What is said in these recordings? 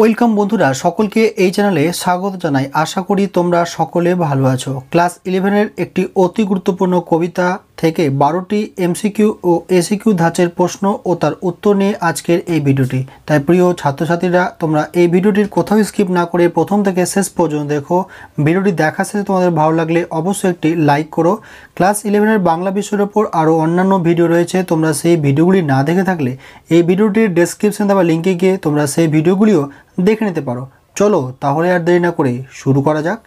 welcome বন্ধুরা সকলকে এই চ্যানেলে স্বাগত জানাই আশা করি তোমরা সকলে ভালো আছো ক্লাস ইলেভেনের একটি অতি গুরুত্বপূর্ণ কবিতা থেকে বারোটি এমসিকিউ ও এসিকিউ ধাঁচের প্রশ্ন ও তার উত্তর নিয়ে আজকের এই ভিডিওটি তাই প্রিয় ছাত্রছাত্রীরা তোমরা এই ভিডিওটির কোথাও স্কিপ না করে প্রথম থেকে শেষ পর্যন্ত দেখো ভিডিওটি দেখার শেষে তোমাদের ভালো লাগলে অবশ্যই একটি লাইক করো ক্লাস ইলেভেনের বাংলা বিষয়ের ওপর আরও অন্যান্য ভিডিও রয়েছে তোমরা সেই ভিডিওগুলি না দেখে থাকলে এই ভিডিওটির ডেসক্রিপশন দেওয়া লিঙ্কে গিয়ে তোমরা সেই ভিডিওগুলিও দেখে নিতে পারো চলো তাহলে আর দেরি না করে শুরু করা যাক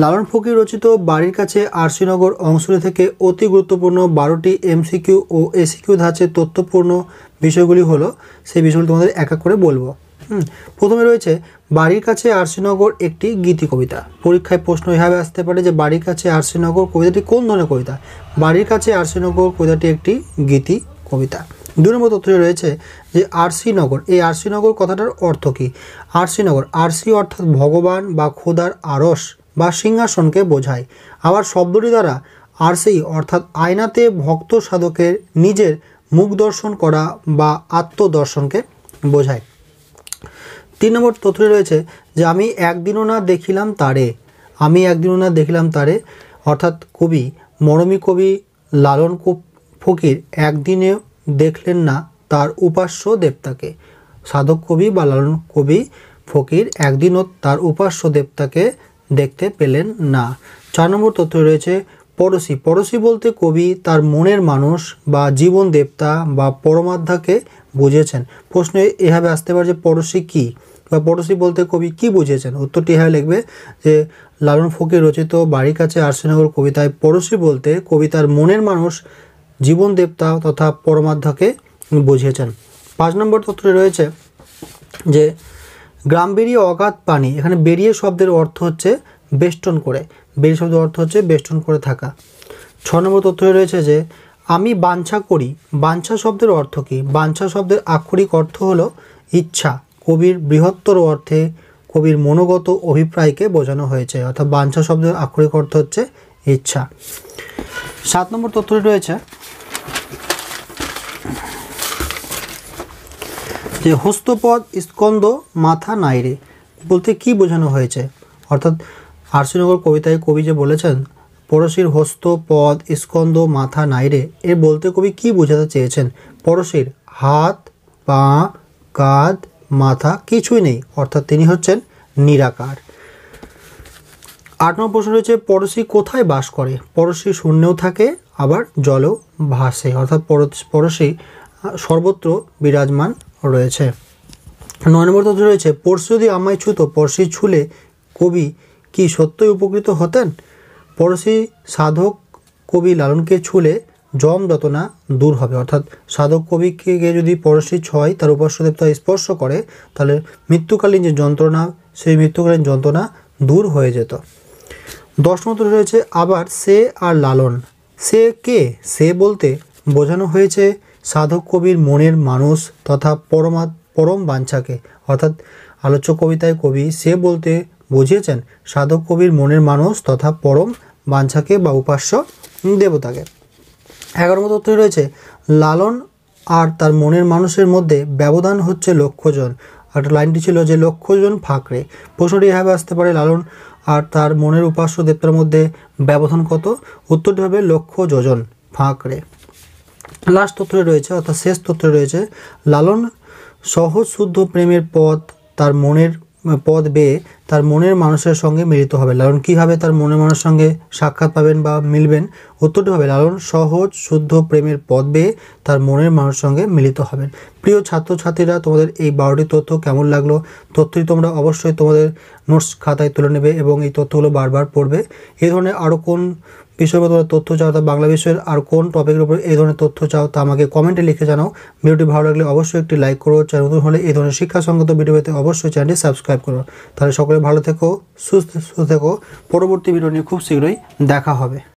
লালন ফকির রচিত বাড়ির কাছে আরশিনগর অংশটি থেকে অতি গুরুত্বপূর্ণ বারোটি এমসিকিউ ও এসিকিউ ধাঁচের তথ্যপূর্ণ বিষয়গুলি হলো সেই বিষয়গুলি তোমাদের এক এক করে বলবো প্রথমে রয়েছে বাড়ির কাছে আরশিনগর একটি গীতি কবিতা পরীক্ষায় প্রশ্ন এভাবে আসতে পারে যে বাড়ির কাছে আরশিনগর কবিতাটি কোন ধরনের কবিতা বাড়ির কাছে আরশিনগর কবিতাটি একটি গীতি কবিতা দু নম্বর তথ্যটি রয়েছে যে আরশিনগর এই আরশিনগর কথাটার অর্থ কী আরশিনগর আরশি অর্থাৎ ভগবান বা খোদার আরস বা সিংহাসনকে বোঝায় আবার শব্দটি দ্বারা আরসি অর্থাৎ আয়নাতে ভক্ত সাধকের নিজের মুখ দর্শন করা বা আত্মদর্শনকে বোঝায় তিন নম্বর তথ্যটি রয়েছে যে আমি একদিনও না দেখিলাম তারে আমি একদিনও না দেখিলাম তারে অর্থাৎ কবি মরমী কবি লালন ফকির একদিনে দেখলেন না তার উপাস্য দেবতাকে সাধক কবি বা লালন কবি ফকির একদিনও তার উপাস্য দেবতাকে দেখতে পেলেন না চার নম্বর তথ্য রয়েছে পরশী পরশী বলতে কবি তার মনের মানুষ বা জীবন দেবতা বা পরমাধ্যাকে বুঝেছেন প্রশ্নে এভাবে আসতে পারে যে পরশী কী বা পড়োশি বলতে কবি কি বুঝেছেন উত্তরটি হ্যাঁ লিখবে যে লালন ফকির রচিত বাড়ির কাছে আর্সেনগর কবিতায় পড়োশি বলতে কবিতার মনের মানুষ জীবন দেবতা তথা পরমাধ্যাকে বুঝিয়েছেন পাঁচ নম্বর তথ্যটি রয়েছে যে গ্রাম বেরিয়ে অগাধ পানি এখানে বেরিয়ে শব্দের অর্থ হচ্ছে বেষ্টন করে বেরিয়ে শব্দের অর্থ হচ্ছে বেষ্টন করে থাকা ছ নম্বর তথ্য রয়েছে যে আমি বাঞ্ছা করি বাঞ্ছা শব্দের অর্থ কী বাঞ্ছা শব্দের আক্ষরিক অর্থ হলো ইচ্ছা কবির বৃহত্তর অর্থে কবির মনোগত অভিপ্রায়কে বোঝানো হয়েছে অর্থাৎ বাঞ্ছা শব্দের আক্ষরিক অর্থ হচ্ছে ইচ্ছা সাত নম্বর তথ্যটি রয়েছে যে হস্তপদ স্কন্দ মাথা নাইরে বলতে কি বোঝানো হয়েছে অর্থাৎ আরশিনগর কবিতায় কবি যে বলেছেন পরশীর হস্ত পদ স্কন্দ মাথা নাইরে এ বলতে কবি কি বোঝাতে চেয়েছেন পরশীর হাত পা কাঁধ মাথা কিছুই নেই অর্থাৎ তিনি হচ্ছেন নিরাকার আট নম্বর প্রশ্ন রয়েছে পরশী কোথায় বাস করে পড়শি শূন্যেও থাকে আবার জলেও ভাসে অর্থাৎ পরশি সর্বত্র বিরাজমান রয়েছে নয় নম্বর তথ্য রয়েছে পরশু যদি আমায় ছুতো পরশি ছুলে কবি কি সত্যই উপকৃত হতেন পরশি সাধক কবি লালনকে ছুলে জম যতনা দূর হবে অর্থাৎ সাধক কবিকে যদি পরশি ছয় তার উপাস্য তা স্পর্শ করে তাহলে মৃত্যুকালীন যে যন্ত্রণা সেই মৃত্যুকালীন যন্ত্রণা দূর হয়ে যেত দশ নম্বর রয়েছে আবার সে আর লালন সে কে সে বলতে বোঝানো হয়েছে সাধক কবির মনের মানুষ তথা পরমা পরম বাঞ্ছাকে অর্থাৎ আলোচ্য কবিতায় কবি সে বলতে বুঝিয়েছেন সাধক কবির মনের মানুষ তথা পরম বাঞ্ছাকে বা উপাস্য দেবতাকে মতো তথ্যটি রয়েছে লালন আর তার মনের মানুষের মধ্যে ব্যবধান হচ্ছে লক্ষ্যজন আর লাইনটি ছিল যে লক্ষ্যজন ফাঁকড়ে প্রশ্নটি এভাবে আসতে পারে লালন আর তার মনের উপাস্য দেবতার মধ্যে ব্যবধান কত উত্তরটি হবে লক্ষ্য যোজন ফাঁকড়ে লাস্ট তথ্য রয়েছে অর্থাৎ শেষ তথ্য রয়েছে লালন সহজ শুদ্ধ প্রেমের পথ তার মনের পদ বেয়ে তার মনের মানুষের সঙ্গে মিলিত হবে লালন কীভাবে তার মনের মানুষের সঙ্গে সাক্ষাৎ পাবেন বা মিলবেন উত্তরটি হবে লালন সহজ শুদ্ধ প্রেমের পদ বেয়ে তার মনের মানুষের সঙ্গে মিলিত হবেন প্রিয় ছাত্রছাত্রীরা তোমাদের এই বারোটি তথ্য কেমন লাগলো তথ্যটি তোমরা অবশ্যই তোমাদের নোটস খাতায় তুলে নেবে এবং এই তথ্যগুলো বারবার পড়বে এ ধরনের আরও কোন বিষয় তোমরা তথ্য চাও তা বাংলা বিষয়ের আর কোন টপিকের উপর এই ধরনের তথ্য চাও তা আমাকে কমেন্টে লিখে জানাও ভিডিওটি ভালো লাগলে অবশ্যই একটি লাইক করো চ্যানেল নতুন হলে এই ধরনের শিক্ষা সংক্রান্ত ভিডিও পেতে অবশ্যই চ্যানেলটি সাবস্ক্রাইব করো তাহলে সকলে ভালো থেকো সুস্থ সুস্থ থেকো পরবর্তী ভিডিও নিয়ে খুব শীঘ্রই দেখা হবে